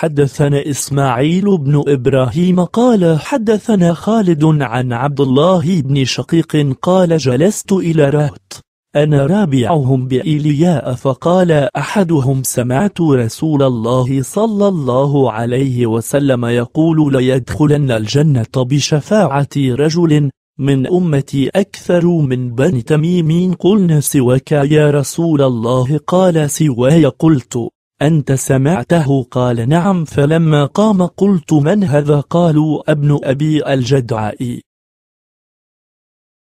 حدثنا إسماعيل بن إبراهيم قال حدثنا خالد عن عبد الله بن شقيق قال جلست إلى رهط أنا رابعهم بإيلياء فقال أحدهم سمعت رسول الله صلى الله عليه وسلم يقول ليدخلن الجنة بشفاعة رجل من أمتي أكثر من بني تميم قلنا سواك يا رسول الله قال سواي قلت أنت سمعته قال نعم فلما قام قلت من هذا قالوا ابن أبي الجدعائي